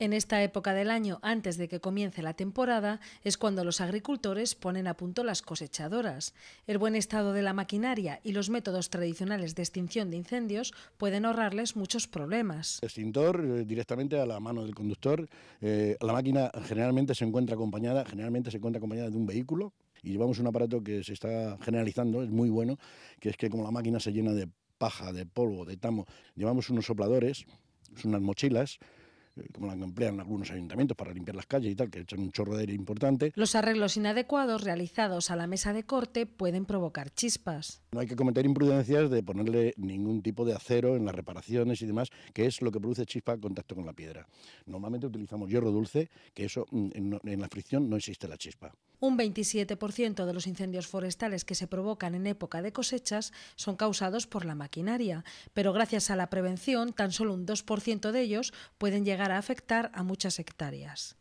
En esta época del año, antes de que comience la temporada, es cuando los agricultores ponen a punto las cosechadoras. El buen estado de la maquinaria y los métodos tradicionales de extinción de incendios pueden ahorrarles muchos problemas. El extintor eh, directamente a la mano del conductor. Eh, la máquina generalmente se encuentra acompañada, generalmente se encuentra acompañada de un vehículo. Y llevamos un aparato que se está generalizando, es muy bueno, que es que como la máquina se llena de paja, de polvo, de tamo, llevamos unos sopladores, unas mochilas eh, como la que emplean algunos ayuntamientos para limpiar las calles y tal, que echan un chorro de aire importante. Los arreglos inadecuados realizados a la mesa de corte pueden provocar chispas. No hay que cometer imprudencias de ponerle ningún tipo de acero en las reparaciones y demás, que es lo que produce chispa al contacto con la piedra. Normalmente utilizamos hierro dulce, que eso mm, en la fricción no existe la chispa. Un 27% de los incendios forestales que se provocan en época de cosechas son causados por la maquinaria, pero gracias a la prevención tan solo un 2% de ellos pueden llegar a afectar a muchas hectáreas.